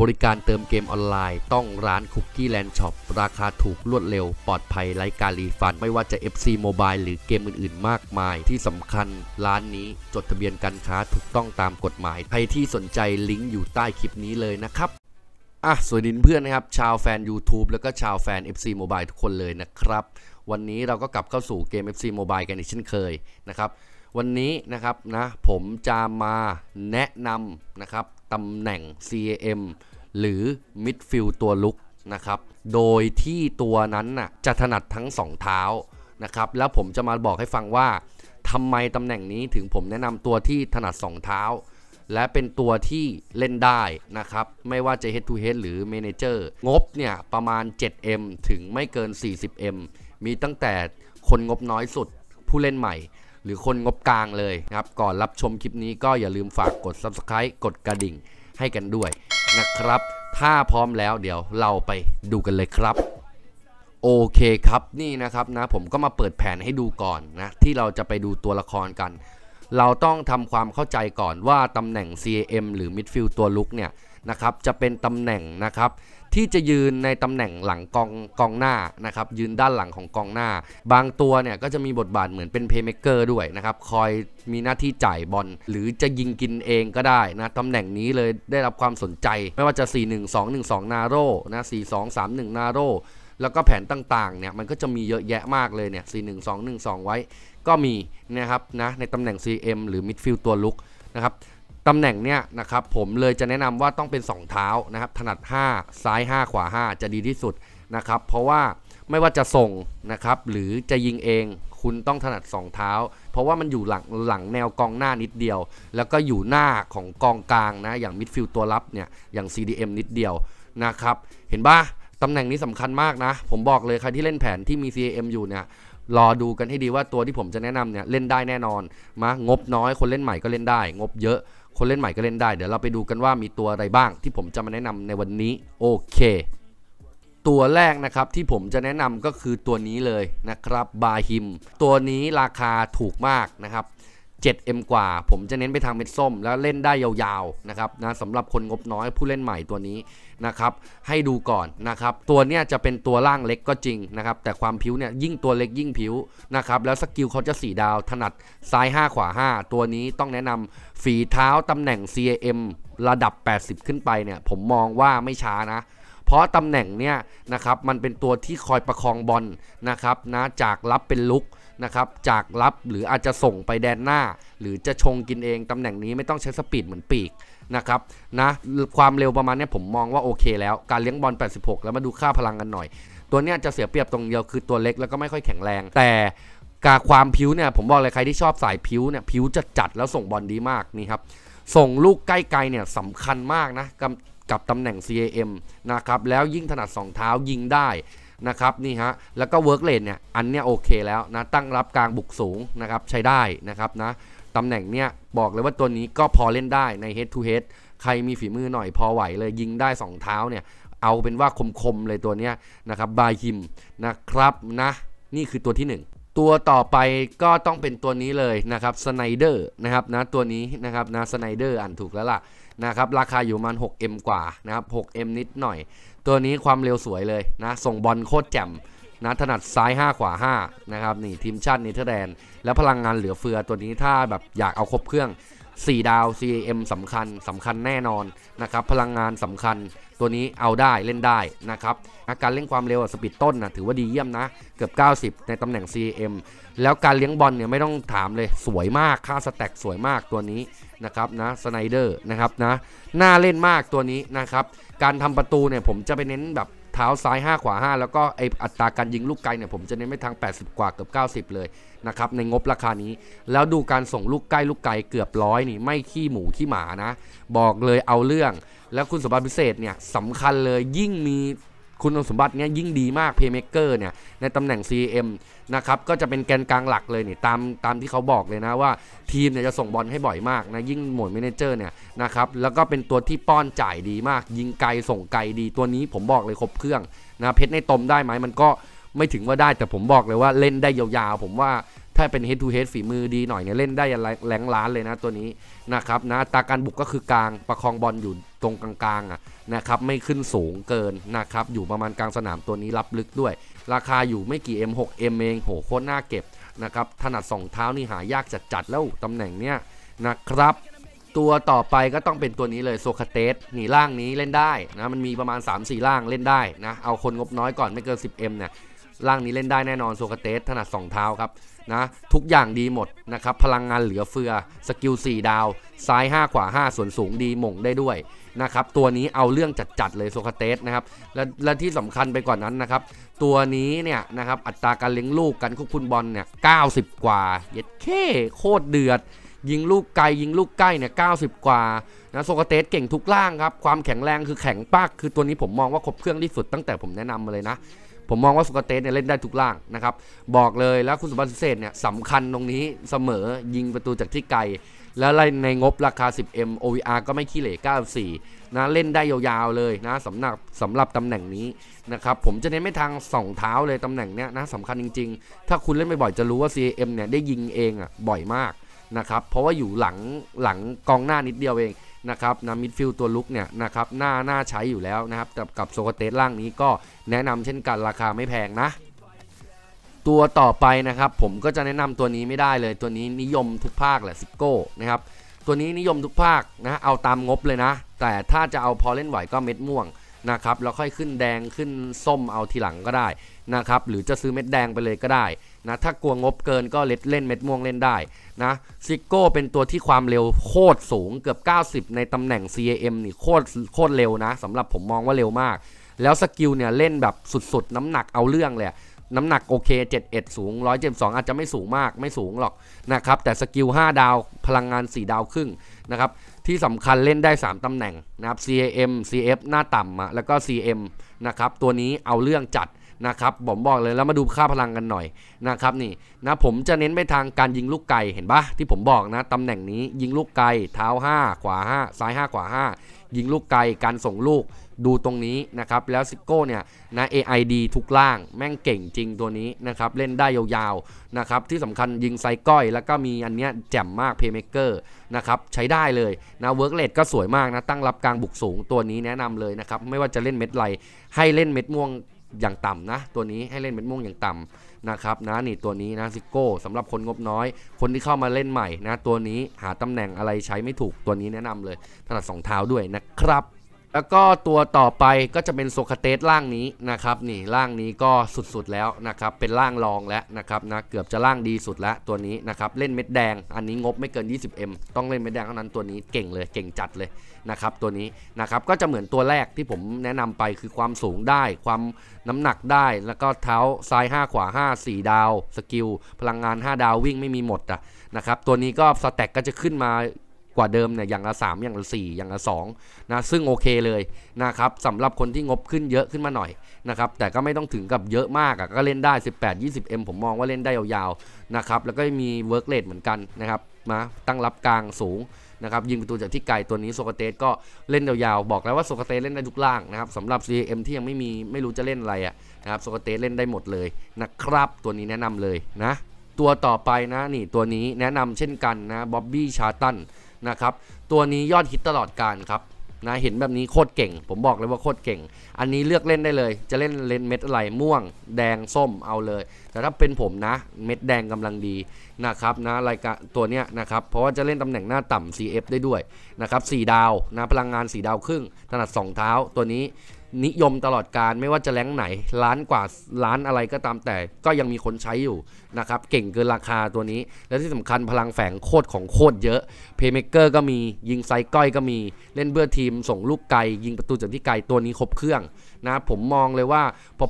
บริการเติมเกมออนไลน์ ต้องร้านคุกกี้แลนด์ช็อปราคาถูกรวดเร็ว ปลอดภัยไร้การรีฟันไม่ว่าจะ FC Mobile หรือเกมอื่นๆมากมายที่สำคัญร้านนี้จดทะเบียนการค้าถูกต้องตามกฎหมาย ใครที่สนใจ ลิงก์อยู่ใต้คลิปนี้เลยนะครับอ่ะสวัสดีเพื่อนนะครับ ชาวแฟน YouTube แล้วก็ชาวแฟน FC Mobile ทุกคนเลยนะครับ วันนี้เราก็กลับเข้าสู่เกม FC Mobile กันอีกเช่นเคยนะครับ วันนี้นะครับนะผมจะมาแนะนำนะครับตำแหน่ง CAM หรือมิดฟิลตัวลุกนะครับ โดยที่ตัวนั้นน่ะจะถนัดทั้งสองเท้านะครับ แล้วผมจะมาบอกให้ฟังว่าทำไมตำแหน่งนี้ถึงผมแนะนำตัวที่ถนัดสองเท้า และเป็นตัวที่เล่นได้นะครับ ไม่ว่าจะ head to head หรือ manager งบเนี่ยประมาณ 7M ถึงไม่เกิน 40M มีตั้งแต่คนงบน้อยสุดผู้เล่นใหม่หรือคนงบกลางเลยครับ ก่อนรับชมคลิปนี้ก็อย่าลืมฝากกด subscribe กดกระดิ่งให้กันด้วยนะครับ ถ้าพร้อมแล้วเดี๋ยวเราไปดูกันเลยครับ โอเคครับนี่นะครับนะ ผมก็มาเปิดแผนให้ดูก่อนนะ ที่เราจะไปดูตัวละครกัน เราต้องทำความเข้าใจก่อนว่าตำแหน่ง CM หรือ Midfield ตัวลุกเนี่ยนะครับ จะเป็นตำแหน่งนะครับที่จะยืนในตำแหน่งหลังกองกองหน้านะครับยืนด้านหลังของกองหน้า บางตัวเนี่ยก็จะมีบทบาทเหมือนเป็นเพย์เมกเกอร์ด้วยนะครับคอยมีหน้าที่จ่ายบอลหรือจะยิงกินเองก็ได้นะตำแหน่งนี้เลยได้รับความสนใจไม่ว่าจะ 4 1 2 1 2 นาโร่ นะ 4 2 3 1 นาโร่ แล้วก็แผนต่างๆ เนี่ยมันก็จะมีเยอะแยะมากเลยเนี่ย 4 1 2 1 2 ไว้ ก็มีนะครับนะในตำแหน่ง CM หรือมิดฟิลด์ตัวลุกนะครับตำแหน่งเนี่ยนะครับผมเลยจะแนะนำว่าต้องเป็น2เท้านะครับถนัด 5 ซ้าย5 ขวา 5 จะดีที่สุดนะครับเพราะว่าไม่ว่าจะส่งนะครับหรือจะยิงเองคุณต้องถนัด 2 เท้า เพราะว่ามันอยู่หลังหลังแนวกองหน้านิดเดียว แล้วก็อยู่หน้าของกองกลางนะอย่างมิดฟิลด์ตัวรับเนี่ยอย่าง CDM นิดเดียวนะครับเห็นปะตำแหน่งนี้สำคัญมากนะ ผมบอกเลยใครที่เล่นแผนที่มี CAM อยู่เนี่ยรอดูกันให้ดีว่าตัวที่ผมจะแนะนำเนี่ยเล่นได้แน่นอนมางบน้อยคนเล่นใหม่ก็เล่นได้ งบเยอะคนเล่นใหม่ก็เล่นได้เดี๋ยว เราไปดูกันว่ามีตัวอะไรบ้างที่ผมจะมาแนะนำในวันนี้ โอเค ตัวแรกนะครับที่ผมจะแนะนำก็คือตัวนี้เลยนะครับบาฮิม ตัวนี้ราคาถูกมากนะครับ 7M กว่าผมจะเน้นไปทางเม็ดส้มแล้วเล่นได้ยาวๆนะครับนะสำหรับคนงบน้อยผู้เล่นใหม่ตัวนี้นะครับให้ดูก่อนนะครับตัวเนี้ยจะเป็นตัวร่างเล็กก็จริงนะครับแต่ความผิวเนี่ยยิ่งตัวเล็กยิ่งผิวนะครับแล้วสกิลเขาจะ4 ดาวถนัดซ้าย 5 ขวา5 ตัวนี้ต้องแนะนำฝีเท้าตำแหน่ง CAM ระดับ 80 ขึ้นไปเนี่ยผมมองว่าไม่ช้านะ เพราะตำแหน่งเนี่ยนะครับมันเป็นตัวที่คอยประคองบอลนะครับนะจากรับเป็นลุกนะครับจากรับหรืออาจจะส่งไปแดนหน้า หรือจะชงกินเองตำแหน่งนี้ไม่ต้องใช้สปีดเหมือนปีกนะครับนะความเร็วประมาณนี้ผมมองว่าโอเคแล้วการเลี้ยงบอล 86 แล้วมาดูค่าพลังกันหน่อย ตัวเนี้ยจะเสียเปรียบตรงเดียวคือตัวเล็กแล้วก็ไม่ค่อยแข็งแรงแต่กาความผิวเนี่ยผมบอกเลย ใครที่ชอบสายผิวเนี่ยผิวจะจัดแล้วส่งบอลดีมากนี่ครับส่งลูกใกล้ๆเนี่ยสำคัญมากนะกับกับตำแหน่ง CAM นะครับแล้วยิ่งถนัด 2 เท้ายิงได้นะครับนี่ฮะแล้วก็เวิร์กเลนเนี่ยอันเนี้ยโอเคแล้วนะตั้งรับกลางบุกสูงนะครับใช้ได้นะครับนะตำแหน่งเนี่ยบอกเลยว่าตัวนี้ก็พอเล่นได้ใน head to head ใครมีฝีมือหน่อย พอไหวเลยยิงได้2เท้าเนี่ยเอาเป็นว่าคมๆเลยตัวเนี้ยนะครับบายฮิมนะครับนะนี่คือตัวที่ 1ตัวต่อไปก็ต้องเป็นตัวนี้เลยนะครับสไนเดอร์นะครับนะตัวนี้นะครับนะสไนเดอร์อ่านถูกแล้วล่ะนะครับราคาอยู่มัน 6M กว่านะครับ 6M นิดหน่อย ตัวนี้ความเร็วสวยเลยนะส่งบอลโคตรแจ่มนะถนัดซ้าย 5 ขวา5 นะครับนี่ทีมชาติเนเธอร์แลนด์แล้วพลังงานเหลือเฟือตัวนี้ถ้าแบบอยากเอาครบเครื่อง 4 ดาว CAM สำคัญสำคัญแน่นอนนะครับพลังงานสำคัญตัวนี้เอาได้เล่นได้นะครับอาการเล่นความเร็วสปีดต้นนะถือว่าดีเยี่ยมนะเกือบ 90 ในตำแหน่ง CAM แล้วการเลี้ยงบอลเนี่ยไม่ต้องถามเลยสวยมากค่าสแต็กสวยมากตัวนี้นะครับนะสไนเดอร์นะครับนะน่าเล่นมากตัวนี้นะครับการทำประตูเนี่ยผมจะไปเน้นแบบเท้าซ้าย 5 ขวา 5 แล้วก็ไออัตราการยิงลูกไกลเนี่ย ผมจะเน้นไปทาง80 กว่าเกือบ 90 เลยนะครับ ในงบราคานี้แล้วดูการส่งลูกใกล้ลูกไกลเกือบร้อยนี่ ไม่ขี้หมูขี้หมานะ บอกเลยเอาเรื่อง แล้วคุณสมบัติพิเศษเนี่ยสำคัญเลยยิ่งมีคุณสมบัติเนี้ยยิ่งดีมากเพย์เมเกอร์เนี่ยในตำแหน่ง CM นะครับก็จะเป็นแกนกลางหลักเลยนี่ตามตามที่เขาบอกเลยนะว่า ทีมเนี่ยจะส่งบอลให้บ่อยมากนะยิ่งหมดเมนเจอร์เนี่ยนะครับแล้วก็เป็นตัวที่ป้อนจ่ายดีมาก ยิงไกล ส่งไกลดีตัวนี้ผมบอกเลยครบเครื่องนะเพชรในตมได้ไหม มันก็ไม่ถึงว่าได้แต่ผมบอกเลยว่าเล่นได้ยาวๆผมว่าถ้าเป็น head to head ฝีมือดีหน่อยเนี่ยเล่นได้แรงล้านเลยนะตัวนี้นะครับนะตาการบุกก็คือกลางประคองบอลอยู่ตรงกลางๆอ่ะนะครับไม่ขึ้นสูงเกินนะครับอยู่ประมาณกลางสนามตัวนี้รับลึกด้วย ราคาอยู่ไม่กี่ M6 M เองโหโคตรน่าเก็บนะครับถนัดสองเท้านี่หายากจัดๆแล้ว ตำแหน่งเนี้ยนะครับ ตัวต่อไปก็ต้องเป็นตัวนี้เลยโซคาเตสหนีล่างนี้เล่นได้นะมันมีประมาณ 3-4 ล่างเล่นได้นะเอาคนงบน้อยก่อนไม่เกิน 10M เนี่ยร่างนี้เล่นได้แน่นอนโซกเตสถนัด2เท้าครับนะทุกอย่างดีหมดนะครับพลังงานเหลือเฟือ สกิล 4 ดาว ซ้าย 5 ขวา5 ส่วนสูงดีหม่งได้ด้วยนะครับตัวนี้เอาเรื่องจัดๆเลยโซคาเตสนะครับและและที่สำคัญไปกว่านนั้นนะครับตัวนี้เนี่ยนะครับอัตราการเลี้ยงลูกกันควบคุมบอลเนี่ยเกกว่าเย็ดเข้ โคตรเดือด ยิงลูกไกลยิงลูกใกล้เนี่ยเก้กว่านะโซคาเตสเก่งทุกล่างครับความแข็งแรงคือแข็งปากคือตัวนี้ผมมองว่าครบเครื่องที่สุดตั้งแต่ผมแนะนำมาเลยนะผมมองว่าสุกเตสเนี่ยเล่นได้ทุกล่างนะครับบอกเลยแล้วคุณสมบัติเศษเนี่ยสำคัญตรงนี้เสมอยิงประตูจากที่ไกล แล้วในงบราคา 10M OVR ก็ไม่ขี้เหร่94นะเล่นได้ยาวๆเลยนะสำหรับสำหรับตำแหน่งนี้นะครับผมจะเน้นไม่ทางสองเท้าเลยตำแหน่งเนี้ยนะสำคัญจริงๆ ถ้าคุณเล่นไบ่อยจะรู้ว่า CM เนี่ยได้ยิงเองอ่ะบ่อยมากนะครับเพราะว่าอยู่หลังหลังกองหน้านิดเดียวเองนะครับนะมิดฟิลตัวลุกเนี่ยนะครับหน้าหน้าใช้อยู่แล้วนะครับแต่กับโซคเตสล่างนี้ก็แนะนำเช่นกันราคาไม่แพงนะตัวต่อไปนะครับผมก็จะแนะนำตัวนี้ไม่ได้เลยตัวนี้นิยมทุกภาคแหละซิโก้นะครับตัวนี้นิยมทุกภาคนะเอาตามงบเลยนะแต่ถ้าจะเอาพอเล่นไหวก็เม็ดม่วงนะครับแล้วค่อยขึ้นแดงขึ้นส้มเอาทีหลังก็ได้นะครับหรือจะซื้อเม็ดแดงไปเลยก็ได้นะถ้ากลัวงบเกินก็เล่นเล่นเม็ดม่วงเล่นได้นะซิโก้เป็นตัวที่ความเร็วโคตรสูงเกือบ 90 ในตำแหน่ง CAM นี่โคตรโคตรเร็วนะ สำหรับผมมองว่าเร็วมาก แล้วสกิลเนี่ยเล่นแบบสุดๆ น้ำหนักเอาเรื่องเลยน้ำหนักโอเค 71 สูง 172 อาจจะไม่สูงมากไม่สูงหรอกนะครับแต่สกิล 5 ดาวพลังงาน 4 ดาวครึ่งนะครับที่สำคัญเล่นได้ 3 ตำแหน่งนะครับ CAM CF หน้าต่ำแล้วก็ CM นะครับตัวนี้เอาเรื่องจัดนะครับผมบอกเลยแล้วมาดูค่าพลังกันหน่อยนะครับนี่นะผมจะเน้นไปทางการยิงลูกไก่เห็นปะที่ผมบอกนะตำแหน่งนี้ยิงลูกไก่เท้า5ขวา 5 ซ้าย 5 ขวา5 ยิงลูกไก่การส่งลูกดูตรงนี้นะครับแล้วซิโก้เนี่ยนะ AID ทุกล่างแม่งเก่งจริงตัวนี้นะครับเล่นได้ยาวๆนะครับที่สำคัญยิงไซก้อย แล้วก็มีอันเนี้ยแจ่มมากเพย์เมเกอร์นะครับใช้ได้เลยนะเวิร์กเลดก็สวยมากนะตั้งรับกลางบุกสูงตัวนี้แนะนำเลยนะครับไม่ว่าจะเล่นเม็ดไรให้เล่นเม็ดม่วงอย่างต่ำนะ ตัวนี้ให้เล่นเม็ดม่วงอย่างต่ำนะครับนะนี่ตัวนี้นะ ซิโก้สำหรับคนงบน้อย คนที่เข้ามาเล่นใหม่นะ ตัวนี้หาตำแหน่งอะไรใช้ไม่ถูกตัวนี้แนะนำเลยถนัดสองเท้าด้วยนะครับแล้วก็ตัวต่อไปก็จะเป็นโซคาเตสร่างนี้นะครับนี่ร่างนี้ก็สุดๆแล้วนะครับเป็นร่างรองแล้วนะครับนะเกือบจะร่างดีสุดแล้วตัวนี้นะครับเล่นเม็ดแดงอันนี้งบไม่เกิน 20M ต้องเล่นเม็ดแดงเท่านั้นตัวนี้เก่งเลยเก่งจัดเลยนะครับตัวนี้นะครับก็จะเหมือนตัวแรกที่ผมแนะนำไปคือความสูงได้ ความน้ำหนักได้ แล้วก็เท้าซ้าย5ขวา5 4ดาวสกิลพลังงาน 5 ดาววิ่งไม่มีหมดอ่ะนะครับตัวนี้ก็สแต็กก็จะขึ้นมากว่าเดิมเนี่ยอย่างละ 3 อย่างละ4อย่างละ2นะซึ่งโอเคเลยนะครับสำหรับคนที่งบขึ้นเยอะขึ้นมาหน่อยนะครับแต่ก็ไม่ต้องถึงกับเยอะมากก็เล่นได้18 20 m ผมมองว่าเล่นได้ยาวๆนะครับแล้วก็มีเวิร์กเลทเหมือนกันนะครับมาตั้งรับกลางสูงนะครับยิงประตูจากที่ไกลตัวนี้โซคาเตสก็เล่นยาวๆบอกแล้วว่าโซคาเตสเล่นได้ทุกล่างนะครับสำหรับ CM ที่ยังไม่มีไม่รู้จะเล่นอะไรอ่ะนะครับโซคาเตสเล่นได้หมดเลยนะครับตัวนี้แนะนำเลยนะตัวต่อไปนะนี่ตัวนี้แนะนำเช่นกันนะบ๊อบบี้ชาตันนะครับตัวนี้ยอดฮิตตลอดการครับนะเห็นแบบนี้โคตรเก่ง ผมบอกเลยว่าโคตรเก่ง อันนี้เลือกเล่นได้เลย จะเล่นเลนเม็ดอะไร ม่วงแดงส้มเอาเลย แต่ถ้าเป็นผมนะเม็ดแดงกำลังดีนะครับนะรายการตัวเนี้ยนะครับ เพราะว่าจะเล่นตำแหน่งหน้าต่ำ CF ได้ด้วยนะครับสดาวนะพลังงาน4ดาวครึ่งถนัด 2 เท้าตัวนี้นิยมตลอดการไม่ว่าจะแรงไหนล้านกว่าล้านอะไรก็ตามแต่ก็ยังมีคนใช้อยู่นะครับเก่งเกินราคาตัวนี้ และที่สำคัญพลังแฝงโคตรของโคตรเยอะเพย์เมเกอร์ก็มียิงไซก้อยก็มีเล่นเบื่อทีมส่งลูกไกล ยิงประตูจากที่ไกล ตัวนี้ครบเครื่องนะผมมองเลยว่า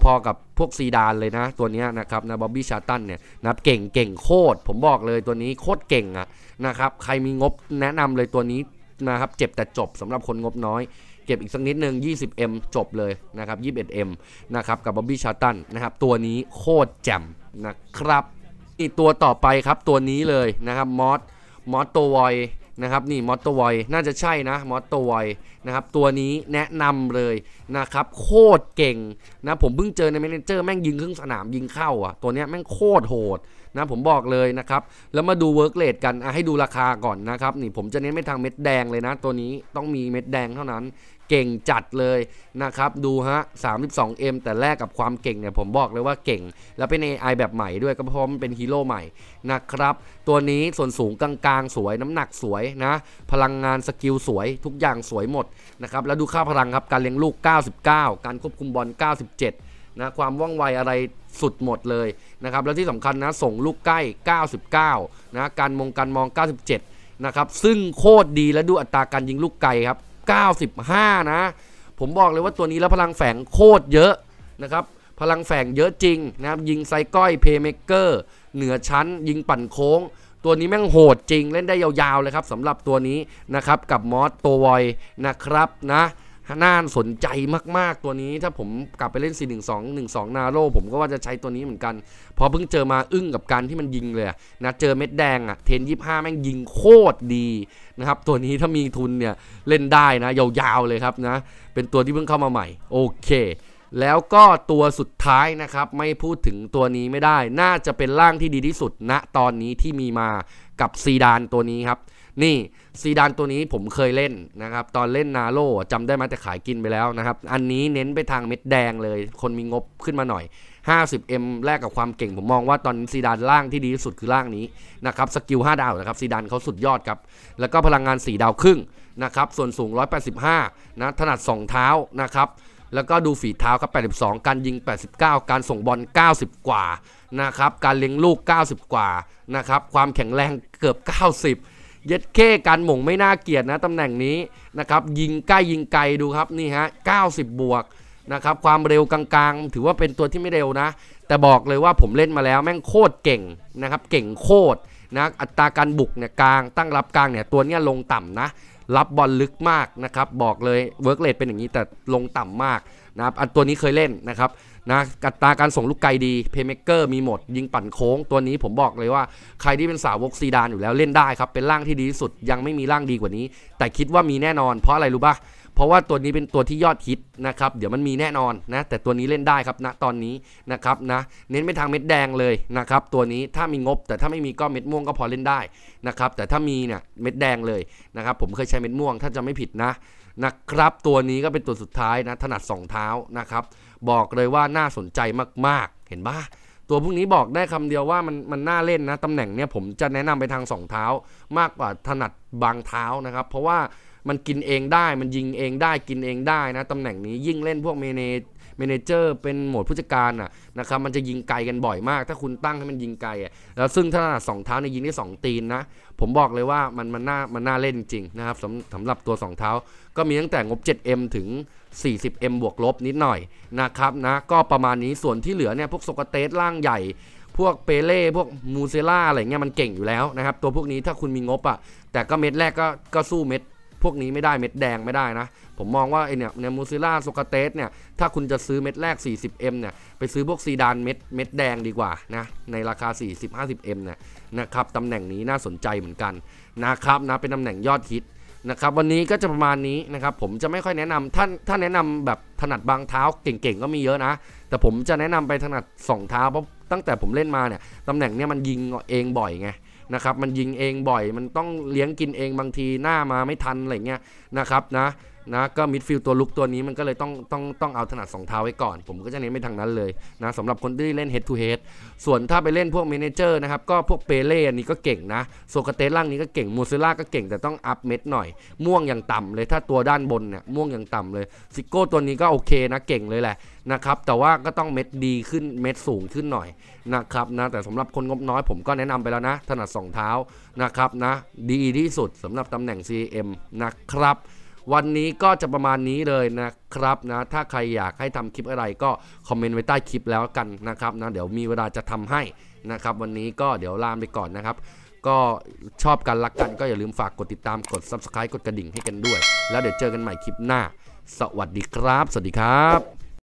พอๆกับพวกซีดานเลยนะ ตัวนี้นะครับนะบ๊อบบี้ชาตันเนี่ยนะเก่งเก่งโคตร ผมบอกเลยตัวนี้โคตรเก่งอะนะครับใครมีงบแนะนำเลยตัวนี้นะครับเจ็บแต่จบสำหรับคนงบน้อยก็บอีกสักนิดนึง 20M จบเลยนะครับ 21M นะครับ กับบ๊อบบี้ชาตันนะครับ ตัวนี้โคตรแจ่มนะครับอีกตัวต่อไปครับ ตัวนี้เลยนะครับ มอสมอสตัววนะครับ นี่มอสตัววน่าจะใช่นะ มอสตัววนะครับ ตัวนี้แนะนำเลยนะครับ โคตรเก่งนะ ผมเพิ่งเจอในเมนเจอร์แม่งยิงครึ่งสนามยิงเข้าอ่ะ ตัวเนี้ยแม่งโคตรโหดนะผมบอกเลยนะครับแล้วมาดูเวิร์กเลดกันให้ดูราคาก่อนนะครับนี่ผมจะเน้นไปทางเม็ดแดงเลยนะ ตัวนี้ต้องมีเม็ดแดงเท่านั้น เก่งจัดเลยนะครับ ดูฮะ 32M แต่แรกกับความเก่งเนี่ย ผมบอกเลยว่าเก่ง แล้วเป็น AI แบบใหม่ด้วยก็เพราะมันเป็นฮีโร่ใหม่นะครับ ตัวนี้ส่วนสูงกลางๆ สวย น้ำหนักสวยนะ พลังงานสกิลสวย ทุกอย่างสวยหมดนะครับแล้วดูค่าพลังครับการเลี้ยงลูก 99 การควบคุมบอล 97 นะความว่องไวอะไรสุดหมดเลยนะครับ แล้วที่สำคัญนะส่งลูกใกล้ 99 นะการมงการมอง 97 นะครับซึ่งโคตรดีและดูอัตราการยิงลูกไกลครับ 95 นะ ผมบอกเลยว่าตัวนี้แล้วพลังแฝงโคตรเยอะนะครับ พลังแฝงเยอะจริงนะครับ ยิงไซก้อยเพเมเกอร์เหนือชั้น ยิงปั่นโค้ง ตัวนี้แม่งโหดจริงเล่นได้ยาวๆเลยครับสำหรับตัวนี้นะครับกับมอสตัววอยนะครับนะน่าสนใจมากๆตัวนี้ถ้าผมกลับไปเล่น 4 1 2 1 2 นาโรผมก็ว่าจะใช้ตัวนี้เหมือนกัน พอเพิ่งเจอมาอึ้งกับการที่มันยิงเลยนะเจอเม็ดแดงอะ่ะเทนยี่ห้าแม่งยิงโคตรดีนะครับ ตัวนี้ถ้ามีทุนเนี่ย เล่นได้นะ ยาวๆเลยครับนะ เป็นตัวที่เพิ่งเข้ามาใหม่ โอเค แล้วก็ตัวสุดท้ายนะครับ ไม่พูดถึงตัวนี้ไม่ได้ น่าจะเป็นร่างที่ดีที่สุดณนะตอนนี้ที่มีมากับซีดานตัวนี้ครับนี่ ซีดานตัวนี้ผมเคยเล่นนะครับ ตอนเล่นนาโร่จำได้มาแต่ขายกินไปแล้วนะครับ อันนี้เน้นไปทางเม็ดแดงเลยคนมีงบขึ้นมาหน่อย 50M แลกกับความเก่งผมมองว่าตอนซีดานล่างที่ดีที่สุดคือล่างนี้นะครับสกิล5ดาวนะครับ ซีดานเขาสุดยอดครับ แล้วก็พลังงาน 4 ดาวครึ่งนะครับ ส่วนสูง 185 นะถนัด 2 เท้านะครับแล้วก็ดูฝีเท้าครับ 82การยิง 89 การส่งบอล90 กว่านะครับการเลี้ยงลูก 90 กว่านะครับความแข็งแรงเกือบ 90เย็ดเค้การหม่งไม่น่าเกียดนะตำแหน่งนี้นะครับ ยิงใกล้ยิงไกลดูครับนี่ฮะ90 บวกนะครับ ความเร็วกลางๆ ถือว่าเป็นตัวที่ไม่เร็วนะ แต่บอกเลยว่าผมเล่นมาแล้วแม่งโคตรเก่งนะครับ เก่งโคตรนะอัตราการบุกเนี่ยกลางตั้งรับกลางเนี่ย ตัวเนี้ยลงต่ำนะรับบอลลึกมากนะครับบอกเลย เวิร์กเลดเป็นอย่างนี้แต่ลงต่ำมากนะครับอันตัวนี้เคยเล่นนะครับนะกัตราการส่งลูกไกลดีเพย์เมกเกอร์มีหมด ยิงปั่นโค้งตัวนี้ผมบอกเลยว่าใครที่เป็นสาวกซีดานอยู่แล้วเล่นได้ครับเป็นร่างที่ดีที่สุดยังไม่มีร่างดีกว่านี้ แต่คิดว่ามีแน่นอนเพราะอะไรรู้ปะเพราะว่าตัวนี้เป็นตัวที่ยอดฮิตนะครับ เดี๋ยวมันมีแน่นอนนะ แต่ตัวนี้เล่นได้ครับณนะตอนนี้นะครับนะ เน้นไปทางเม็ดแดงเลยนะครับตัวนี้ถ้ามีงบ แต่ถ้าไม่มีก็เม็ดม่วงก็พอเล่นได้นะครับแต่ถ้ามีเนี่ยเม็ดแดงเลยนะครับผมเคยใช้เม็ดม่วงถ้าจะไม่ผิดนะ นะครับ ตัวนี้ก็เป็นตัวสุดท้ายนะถนัด2เท้านะครับบอกเลยว่าน่าสนใจมากๆ เห็นปะตัวพวกนี้บอกได้คำเดียวว่ามันมันน่าเล่นนะตำแหน่งเนี่ยผมจะแนะนำไปทาง 2 เท้า มากกว่าถนัดบางเท้านะครับเพราะว่ามันกินเองได้มันยิงเองได้กินเองได้นะตำแหน่งนี้ยิ่งเล่นพวกเมเนเมนเจอร์เป็นโหมดผู้จัดการอ่ะนะครับมันจะยิงไกลกันบ่อยมากถ้าคุณตั้งให้มันยิงไกลอ่ะแล้วซึ่งถ้าสองเท้าเนี่ยยิงได้2ตีนนะผมบอกเลยว่ามันมันน่ามันน่าเล่นจริงนะครับสำสำหรับตัว 2 เท้าก็มีตั้งแต่งบ 7M ถึง 40M บวกลบนิดหน่อยนะครับนะ ก็ประมาณนี้ ส่วนที่เหลือเนี่ยพวกโซกเตสร่างใหญ่ พวกเปเล่พวกมูเซล่าอะไรเงี้ยมันเก่งอยู่แล้วนะครับ ตัวพวกนี้ถ้าคุณมีงบอะแต่ก็เม็ดแรกก็ก็สู้เม็ด พวกนี้ไม่ได้เม็ดแดงไม่ได้นะ ผมมองว่าไอเนี่ยเนี่ยมูซิล่า โซกเตสเนี่ย ถ้าคุณจะซื้อเม็ดแรก 40M เนี่ย ไปซื้อพวกซีดานเม็ดเม็ดแดงดีกว่านะ ในราคา 40-50M เนี่ยนะครับตำแหน่งนี้น่าสนใจเหมือนกันนะครับนะ เป็นตำแหน่งยอดฮิตนะครับวันนี้ก็จะประมาณนี้นะครับผมจะไม่ค่อยแนะนำท่านท่านแนะนำแบบถนัดบางเท้าเก่งๆก็มีเยอะนะ แต่ผมจะแนะนำไปถนัด 2 เท้าเพราะตั้งแต่ผมเล่นมาเนี่ยตำแหน่งเนี่ยมันยิงเองบ่อยไงนะครับ มันยิงเองบ่อย มันต้องเลี้ยงกินเองบางทีหน้ามาไม่ทันอะไรเงี้ยนะครับนะนะก็มิดฟิลด์ตัวลุกตัวนี้มันก็เลยต้องต้องต้องเอาถนัดสองเท้าไว้ก่อน ผมก็จะเน้นไปทางนั้นเลยนะสำหรับคนที่เล่น head to head ส่วนถ้าไปเล่นพวกเมนเจอร์นะครับ ก็พวกเปเล่อันนี้ก็เก่งนะ โซกเตสล่างนี้ก็เก่งมูเซล่าก็เก่งแต่ต้องอัพเม็ดหน่อย ม่วงอย่างต่ำ เลยถ้าตัวด้านบนเนี่ย ม่วงอย่างต่ำเลยซิโก้ตัวนี้ก็โอเคนะเก่งเลยแหละนะครับแต่ว่าก็ต้องเม็ดดีขึ้นเม็ดสูงขึ้นหน่อยนะครับนะแต่สำหรับคนงบน้อย ผมก็แนะนำไปแล้วนะถนัด 2 เท้านะครับนะ ดีที่สุดสำหรับตำแหน่ง CM นะครับวันนี้ก็จะประมาณนี้เลยนะครับนะ ถ้าใครอยากให้ทำคลิปอะไรก็คอมเมนต์ไว้ใต้คลิปแล้วกันนะครับนะเดี๋ยวมีเวลาจะทำให้นะครับ วันนี้ก็เดี๋ยวลามไปก่อนนะครับ ก็ชอบกันรักกันก็อย่าลืมฝาก กดติดตามกด subscribe กดกระดิ่งให้กันด้วย แล้วเดี๋ยวเจอกันใหม่คลิปหน้าสวัสดีครับ สวัสดีครับ